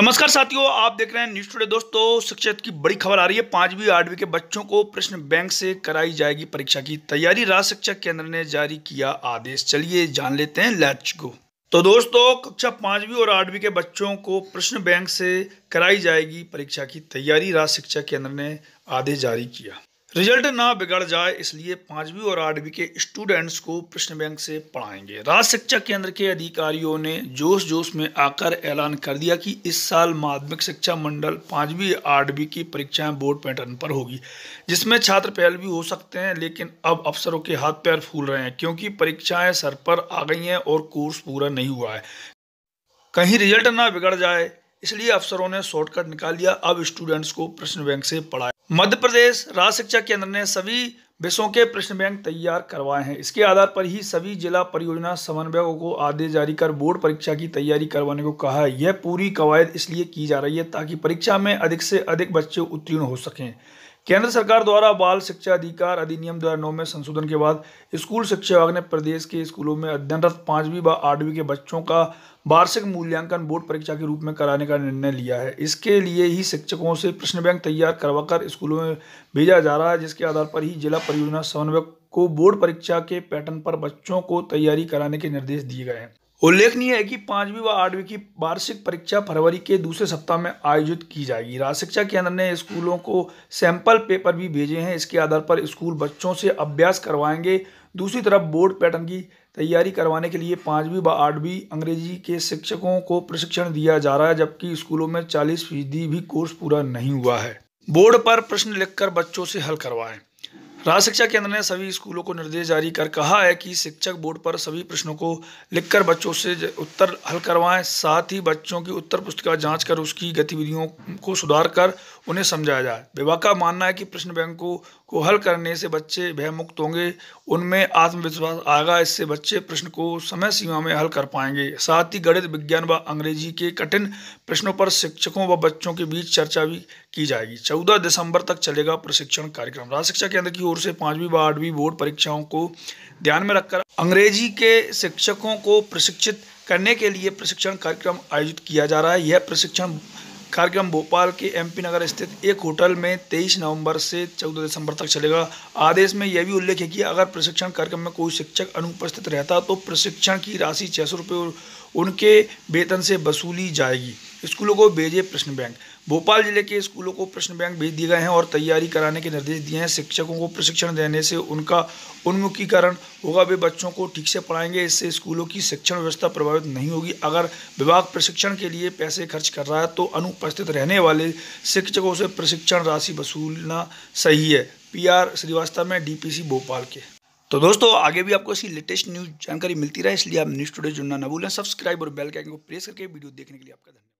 नमस्कार साथियों आप देख रहे हैं न्यूज टुडे दोस्तों शिक्षक की बड़ी खबर आ रही है पांचवी आठवीं के बच्चों को प्रश्न बैंक से कराई जाएगी परीक्षा की तैयारी राज्य शिक्षा केंद्र ने जारी किया आदेश चलिए जान लेते हैं लेट्स गो तो दोस्तों कक्षा पांचवी और आठवीं के बच्चों को प्रश्न बैंक से कराई जाएगी परीक्षा की तैयारी राज्य शिक्षा केंद्र ने आदेश जारी किया रिजल्ट ना बिगड़ जाए इसलिए पाँचवीं और आठवीं के स्टूडेंट्स को प्रश्न बैंक से पढ़ाएंगे राज्य शिक्षा केंद्र के अधिकारियों ने जोश जोश में आकर ऐलान कर दिया कि इस साल माध्यमिक शिक्षा मंडल पाँचवीं आठवीं की परीक्षाएं बोर्ड पैटर्न पर होगी जिसमें छात्र पहल भी हो सकते हैं लेकिन अब अफसरों के हाथ पैर फूल रहे हैं क्योंकि परीक्षाएं सर पर आ गई हैं और कोर्स पूरा नहीं हुआ है कहीं रिजल्ट ना बिगड़ जाए इसलिए अफसरों ने शॉर्टकट निकाल लिया अब स्टूडेंट्स को प्रश्न बैंक से पढ़ाया मध्य प्रदेश राज्य शिक्षा केंद्र ने सभी विषयों के प्रश्न बैंक तैयार करवाए हैं इसके आधार पर ही सभी जिला परियोजना समन्वयकों को आदेश जारी कर बोर्ड परीक्षा की तैयारी करवाने को कहा है यह पूरी कवायद इसलिए की जा रही है ताकि परीक्षा में अधिक से अधिक बच्चे उत्तीर्ण हो सकें केंद्र सरकार द्वारा बाल शिक्षा अधिकार अधिनियम दो हज़ार नौ में संशोधन के बाद स्कूल शिक्षा विभाग ने प्रदेश के स्कूलों में अध्ययनरत पाँचवीं व आठवीं के बच्चों का वार्षिक मूल्यांकन बोर्ड परीक्षा के रूप में कराने का निर्णय लिया है इसके लिए ही शिक्षकों से प्रश्न बैंक तैयार करवाकर स्कूलों में भेजा जा रहा है जिसके आधार पर ही जिला परियोजना समन्वयक को बोर्ड परीक्षा के पैटर्न पर बच्चों को तैयारी कराने के निर्देश दिए गए हैं उल्लेखनीय है कि पांचवी व आठवीं की वार्षिक परीक्षा फरवरी के दूसरे सप्ताह में आयोजित की जाएगी राज्य शिक्षा केंद्र ने स्कूलों को सैंपल पेपर भी भेजे हैं इसके आधार पर स्कूल बच्चों से अभ्यास करवाएंगे दूसरी तरफ बोर्ड पैटर्न की तैयारी करवाने के लिए पांचवी व आठवीं अंग्रेजी के शिक्षकों को प्रशिक्षण दिया जा रहा है जबकि स्कूलों में चालीस फीसदी भी कोर्स पूरा नहीं हुआ है बोर्ड पर प्रश्न लिखकर बच्चों से हल करवाएं राज्य शिक्षा केंद्र ने सभी स्कूलों को निर्देश जारी कर कहा है कि शिक्षक बोर्ड पर सभी प्रश्नों को लिखकर बच्चों से उत्तर हल करवाएं साथ ही बच्चों की उत्तर पुस्तिका जांच कर उसकी गतिविधियों को सुधार कर उन्हें समझाया जाए विभाग का मानना है कि प्रश्न बैंकों को हल करने से बच्चे भयमुक्त होंगे उनमें आत्मविश्वास आएगा इससे बच्चे प्रश्न को समय सीमा में हल कर पाएंगे साथ ही गणित विज्ञान व अंग्रेजी के कठिन प्रश्नों पर शिक्षकों व बच्चों के बीच चर्चा भी की जाएगी चौदह दिसंबर तक चलेगा प्रशिक्षण कार्यक्रम राज्य शिक्षा केंद्र की ओर से पाँचवीं व आठवीं बोर्ड परीक्षाओं को ध्यान में रखकर अंग्रेजी के शिक्षकों को प्रशिक्षित करने के लिए प्रशिक्षण कार्यक्रम आयोजित किया जा रहा है यह प्रशिक्षण कार्यक्रम भोपाल के एमपी नगर स्थित एक होटल में 23 नवंबर से 14 दिसंबर तक चलेगा आदेश में यह भी उल्लेख है कि अगर प्रशिक्षण कार्यक्रम में कोई शिक्षक अनुपस्थित रहता तो प्रशिक्षण की राशि छः सौ उनके वेतन से वसूली जाएगी स्कूलों को भेजे प्रश्न बैंक भोपाल जिले के स्कूलों को प्रश्न बैंक भेज दिए गए हैं और तैयारी कराने के निर्देश दिए हैं शिक्षकों को प्रशिक्षण देने से उनका उन्मुखीकरण होगा वे बच्चों को ठीक से पढ़ाएंगे इससे स्कूलों की शिक्षण व्यवस्था प्रभावित नहीं होगी अगर विभाग प्रशिक्षण के लिए पैसे खर्च कर रहा है तो अनुपस्थित रहने वाले शिक्षकों से प्रशिक्षण राशि वसूलना सही है पी आर श्रीवास्तव में डीपीसी भोपाल के तो दोस्तों आगे भी आपको ऐसी लेटेस्ट न्यूज़ जानकारी मिलती रहे इसलिए आप न्यूज़ टुडे जुड़ना न भूलें सब्सक्राइब और बेल के आइकन को प्रेस करके वीडियो देखने के लिए आपका धन्यवाद